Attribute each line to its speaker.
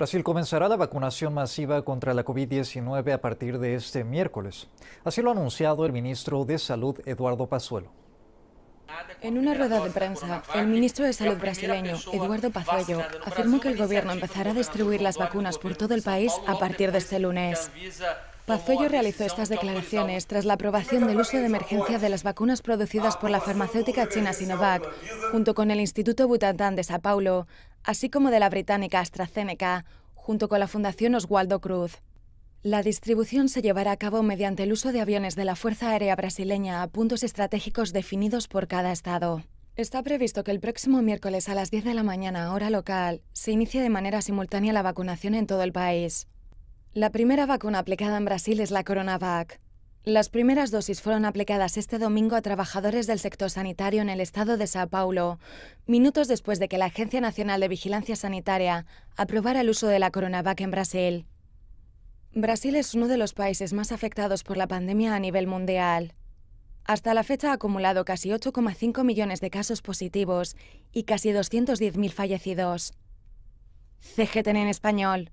Speaker 1: Brasil comenzará la vacunación masiva contra la COVID-19 a partir de este miércoles. Así lo ha anunciado el ministro de Salud, Eduardo Pazuelo.
Speaker 2: En una rueda de prensa, el ministro de Salud brasileño, Eduardo Pazuello, afirmó que el gobierno empezará a distribuir las vacunas por todo el país a partir de este lunes. Pazuello realizó estas declaraciones tras la aprobación del uso de emergencia de las vacunas producidas por la farmacéutica china Sinovac, junto con el Instituto Butantan de Sao Paulo, así como de la británica AstraZeneca, junto con la Fundación Oswaldo Cruz. La distribución se llevará a cabo mediante el uso de aviones de la Fuerza Aérea Brasileña a puntos estratégicos definidos por cada estado. Está previsto que el próximo miércoles a las 10 de la mañana, hora local, se inicie de manera simultánea la vacunación en todo el país. La primera vacuna aplicada en Brasil es la CoronaVac. Las primeras dosis fueron aplicadas este domingo a trabajadores del sector sanitario en el estado de Sao Paulo, minutos después de que la Agencia Nacional de Vigilancia Sanitaria aprobara el uso de la CoronaVac en Brasil. Brasil es uno de los países más afectados por la pandemia a nivel mundial. Hasta la fecha ha acumulado casi 8,5 millones de casos positivos y casi 210.000 fallecidos. CGTN en español.